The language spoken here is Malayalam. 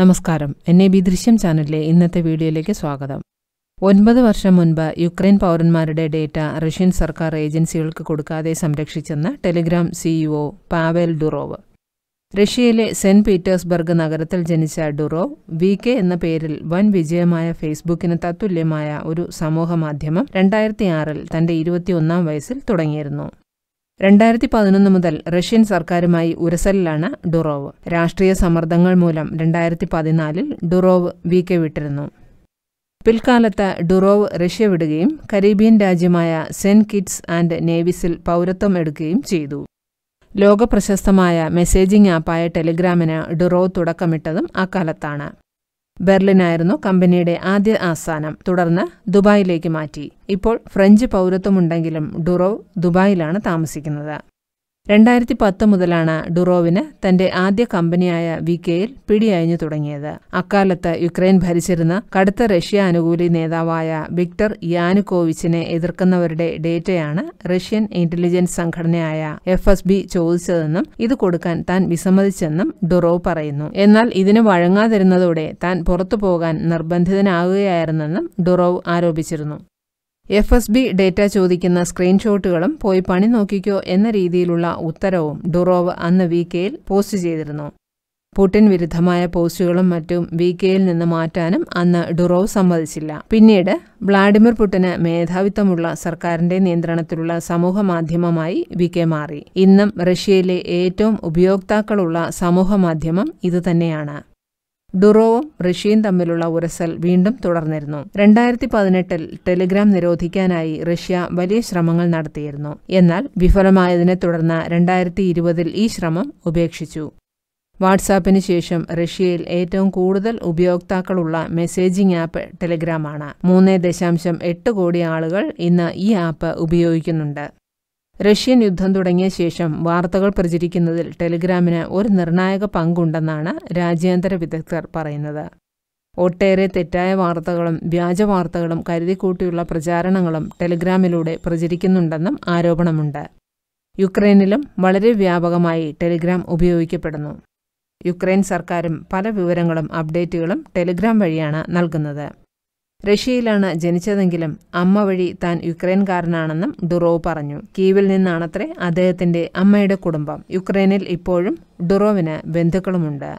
നമസ്കാരം എൻ എ ബി ദൃശ്യം ചാനലിലെ ഇന്നത്തെ വീഡിയോയിലേക്ക് സ്വാഗതം ഒൻപത് വർഷം മുൻപ് യുക്രൈൻ പൗരന്മാരുടെ ഡേറ്റ റഷ്യൻ സർക്കാർ ഏജൻസികൾക്ക് കൊടുക്കാതെ സംരക്ഷിച്ചെന്ന് ടെലിഗ്രാം സിഇഒ പാവൽ ഡുറോവ് റഷ്യയിലെ സെന്റ് പീറ്റേഴ്സ്ബർഗ് നഗരത്തിൽ ജനിച്ച ഡുറോവ് വി കെ എന്ന പേരിൽ വൻ വിജയമായ ഫേസ്ബുക്കിന് തത്തുല്യമായ ഒരു സമൂഹമാധ്യമം ആറിൽ തന്റെ ഇരുപത്തിയൊന്നാം വയസ്സിൽ തുടങ്ങിയിരുന്നു രണ്ടായിരത്തി പതിനൊന്ന് മുതൽ റഷ്യൻ സർക്കാരുമായി ഉരസലിലാണ് ഡുറോവ് രാഷ്ട്രീയ സമ്മർദ്ദങ്ങൾ മൂലം രണ്ടായിരത്തി പതിനാലിൽ ഡുറോവ് വി കെ വിട്ടിരുന്നു പിൽക്കാലത്ത് ഡുറോവ് റഷ്യ വിടുകയും കരീബിയൻ രാജ്യമായ സെന്റ് കിറ്റ്സ് ആൻഡ് നേവിസിൽ പൗരത്വം എടുക്കുകയും ചെയ്തു ലോകപ്രശസ്തമായ മെസ്സേജിംഗ് ആപ്പായ ടെലിഗ്രാമിന് ഡുറോവ് തുടക്കമിട്ടതും അക്കാലത്താണ് ബെർലിനായിരുന്നു കമ്പനിയുടെ ആദ്യ ആസ്ഥാനം തുടർന്ന് ദുബായിലേക്ക് മാറ്റി ഇപ്പോൾ ഫ്രഞ്ച് പൗരത്വമുണ്ടെങ്കിലും ഡുറോവ് ദുബായിലാണ് താമസിക്കുന്നത് രണ്ടായിരത്തി പത്ത് മുതലാണ് ഡുറോവിന് തന്റെ ആദ്യ കമ്പനിയായ വികെയിൽ പിടിയഴിഞ്ഞു തുടങ്ങിയത് അക്കാലത്ത് യുക്രൈൻ ഭരിച്ചിരുന്ന കടുത്ത റഷ്യ അനുകൂലി നേതാവായ വിക്ടർ യാനുകോവിച്ചിനെ എതിർക്കുന്നവരുടെ ഡേറ്റയാണ് റഷ്യൻ ഇന്റലിജൻസ് സംഘടനയായ എഫ് എസ് ബി ചോദിച്ചതെന്നും ഇത് കൊടുക്കാൻ താൻ വിസമ്മതിച്ചെന്നും ഡുറോവ് പറയുന്നു എന്നാൽ ഇതിന് വഴങ്ങാതിരുന്നതോടെ താൻ പുറത്തു പോകാൻ നിർബന്ധിതനാകുകയായിരുന്നെന്നും ഡുറോവ് ആരോപിച്ചിരുന്നു എഫ് എസ് ബി ഡേറ്റ ചോദിക്കുന്ന സ്ക്രീൻഷോട്ടുകളും പോയി പണി നോക്കിക്കോ എന്ന രീതിയിലുള്ള ഉത്തരവും ഡുറോവ് അന്ന് വി കെയിൽ പോസ്റ്റ് ചെയ്തിരുന്നു പുട്ടിൻ വിരുദ്ധമായ പോസ്റ്റുകളും മറ്റും വി കെയിൽ നിന്ന് മാറ്റാനും അന്ന് ഡുറോവ് സമ്മതിച്ചില്ല പിന്നീട് വ്ളാഡിമിർ പുട്ടിന് മേധാവിത്വമുള്ള സർക്കാരിന്റെ നിയന്ത്രണത്തിലുള്ള സമൂഹ മാധ്യമമായി വി കെ മാറി ഇന്നും റഷ്യയിലെ ഏറ്റവും ഉപയോക്താക്കളുള്ള സമൂഹ മാധ്യമം ഇതുതന്നെയാണ് ഡുറോവും റഷ്യയും തമ്മിലുള്ള ഉരസൽ വീണ്ടും തുടർന്നിരുന്നു രണ്ടായിരത്തി പതിനെട്ടിൽ ടെലിഗ്രാം നിരോധിക്കാനായി റഷ്യ വലിയ ശ്രമങ്ങൾ നടത്തിയിരുന്നു എന്നാൽ വിഫലമായതിനെ തുടർന്ന് രണ്ടായിരത്തി ഇരുപതിൽ ഈ ശ്രമം ഉപേക്ഷിച്ചു വാട്സാപ്പിന് ശേഷം റഷ്യയിൽ ഏറ്റവും കൂടുതൽ ഉപയോക്താക്കളുള്ള മെസ്സേജിംഗ് ആപ്പ് ടെലിഗ്രാമാണ് മൂന്ന് ദശാംശം എട്ട് കോടി ആളുകൾ ഇന്ന് ഈ ആപ്പ് ഉപയോഗിക്കുന്നുണ്ട് റഷ്യൻ യുദ്ധം തുടങ്ങിയ ശേഷം വാർത്തകൾ പ്രചരിക്കുന്നതിൽ ടെലിഗ്രാമിന് ഒരു നിർണായക പങ്കുണ്ടെന്നാണ് രാജ്യാന്തര വിദഗ്ധർ പറയുന്നത് ഒട്ടേറെ തെറ്റായ വാർത്തകളും വ്യാജ വാർത്തകളും കരുതിക്കൂട്ടിയുള്ള പ്രചാരണങ്ങളും ടെലിഗ്രാമിലൂടെ പ്രചരിക്കുന്നുണ്ടെന്നും ആരോപണമുണ്ട് യുക്രൈനിലും വളരെ വ്യാപകമായി ടെലിഗ്രാം ഉപയോഗിക്കപ്പെടുന്നു യുക്രൈൻ സർക്കാരും പല വിവരങ്ങളും അപ്ഡേറ്റുകളും ടെലിഗ്രാം വഴിയാണ് നൽകുന്നത് റഷ്യയിലാണ് ജനിച്ചതെങ്കിലും അമ്മ വഴി താൻ യുക്രൈൻകാരനാണെന്നും ഡുറോവ് പറഞ്ഞു കീവിൽ നിന്നാണത്രേ അദ്ദേഹത്തിന്റെ അമ്മയുടെ കുടുംബം യുക്രൈനിൽ ഇപ്പോഴും ഡുറോവിന് ബന്ധുക്കളുമുണ്ട്